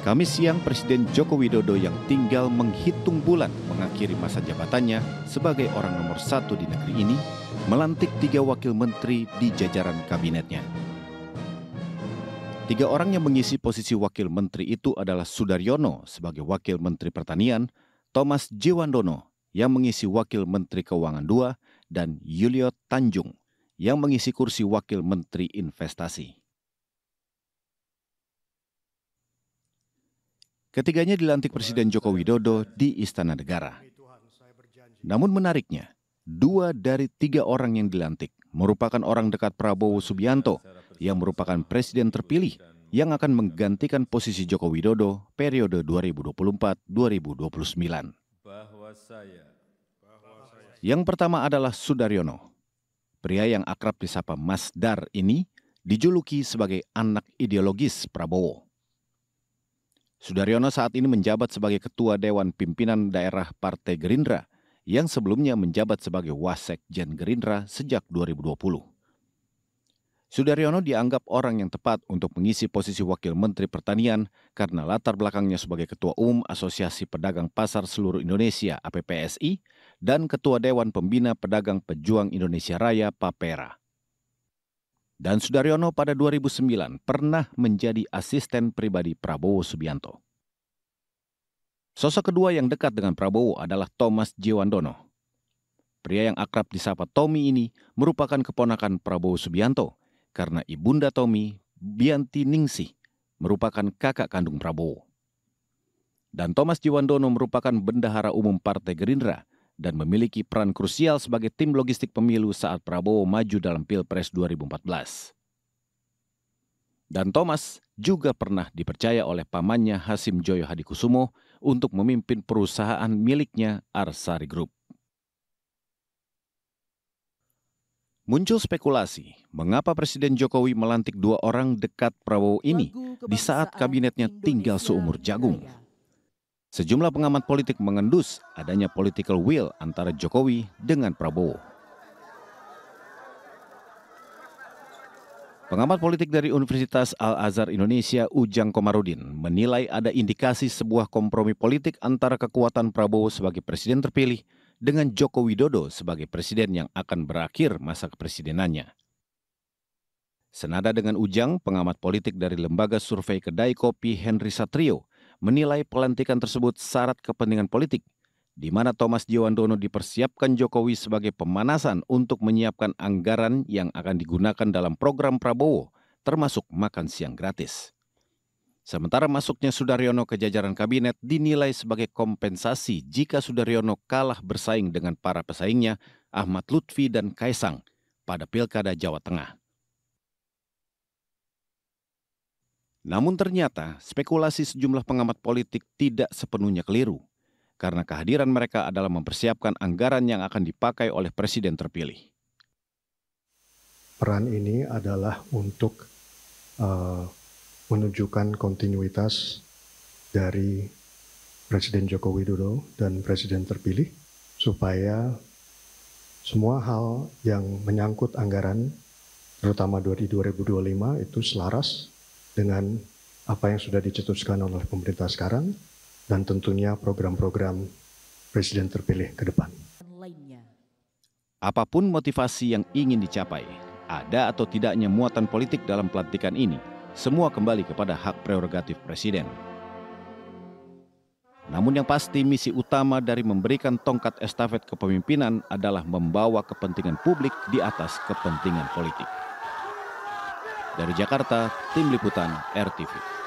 Kamis siang Presiden Joko Widodo yang tinggal menghitung bulan mengakhiri masa jabatannya sebagai orang nomor satu di negeri ini melantik tiga wakil menteri di jajaran kabinetnya. Tiga orang yang mengisi posisi wakil menteri itu adalah Sudaryono sebagai wakil menteri pertanian, Thomas Jiwandono yang mengisi wakil menteri keuangan dua, dan Yulio Tanjung yang mengisi kursi wakil menteri investasi. Ketiganya dilantik Presiden Joko Widodo di Istana Negara. Namun menariknya, dua dari tiga orang yang dilantik merupakan orang dekat Prabowo Subianto yang merupakan presiden terpilih yang akan menggantikan posisi Joko Widodo periode 2024-2029. Yang pertama adalah Sudaryono. Pria yang akrab disapa Mas Dar ini dijuluki sebagai anak ideologis Prabowo. Sudaryono saat ini menjabat sebagai Ketua Dewan Pimpinan Daerah Partai Gerindra yang sebelumnya menjabat sebagai Wasekjen Gerindra sejak 2020. Sudaryono dianggap orang yang tepat untuk mengisi posisi Wakil Menteri Pertanian karena latar belakangnya sebagai Ketua Umum Asosiasi Pedagang Pasar Seluruh Indonesia APPSI dan Ketua Dewan Pembina Pedagang Pejuang Indonesia Raya PAPERA dan Sudaryono pada 2009 pernah menjadi asisten pribadi Prabowo Subianto. Sosok kedua yang dekat dengan Prabowo adalah Thomas Jewandono. Pria yang akrab disapa Tommy ini merupakan keponakan Prabowo Subianto karena ibunda Tommy, Bianti Ningsih, merupakan kakak kandung Prabowo. Dan Thomas Jiwandono merupakan bendahara umum Partai Gerindra dan memiliki peran krusial sebagai tim logistik pemilu saat Prabowo maju dalam Pilpres 2014. Dan Thomas juga pernah dipercaya oleh pamannya Hasim Joyo Hadikusumo untuk memimpin perusahaan miliknya Arsari Group. Muncul spekulasi mengapa Presiden Jokowi melantik dua orang dekat Prabowo ini di saat kabinetnya tinggal seumur jagung. Sejumlah pengamat politik mengendus adanya political will antara Jokowi dengan Prabowo. Pengamat politik dari Universitas Al-Azhar Indonesia Ujang Komarudin menilai ada indikasi sebuah kompromi politik antara kekuatan Prabowo sebagai presiden terpilih dengan Joko Widodo sebagai presiden yang akan berakhir masa kepresidenannya. Senada dengan Ujang, pengamat politik dari lembaga survei kedai kopi Henry Satrio menilai pelantikan tersebut syarat kepentingan politik, di mana Thomas Jiwandono dipersiapkan Jokowi sebagai pemanasan untuk menyiapkan anggaran yang akan digunakan dalam program Prabowo, termasuk makan siang gratis. Sementara masuknya Sudaryono ke jajaran kabinet dinilai sebagai kompensasi jika Sudaryono kalah bersaing dengan para pesaingnya Ahmad Lutfi dan Kaisang pada Pilkada Jawa Tengah. Namun ternyata spekulasi sejumlah pengamat politik tidak sepenuhnya keliru, karena kehadiran mereka adalah mempersiapkan anggaran yang akan dipakai oleh presiden terpilih. Peran ini adalah untuk uh, menunjukkan kontinuitas dari Presiden Joko Widodo dan Presiden terpilih supaya semua hal yang menyangkut anggaran terutama di 2025 itu selaras dengan apa yang sudah dicetuskan oleh pemerintah sekarang dan tentunya program-program presiden terpilih ke depan. Apapun motivasi yang ingin dicapai, ada atau tidaknya muatan politik dalam pelantikan ini, semua kembali kepada hak prerogatif presiden. Namun yang pasti misi utama dari memberikan tongkat estafet kepemimpinan adalah membawa kepentingan publik di atas kepentingan politik. Dari Jakarta, Tim Liputan RTV.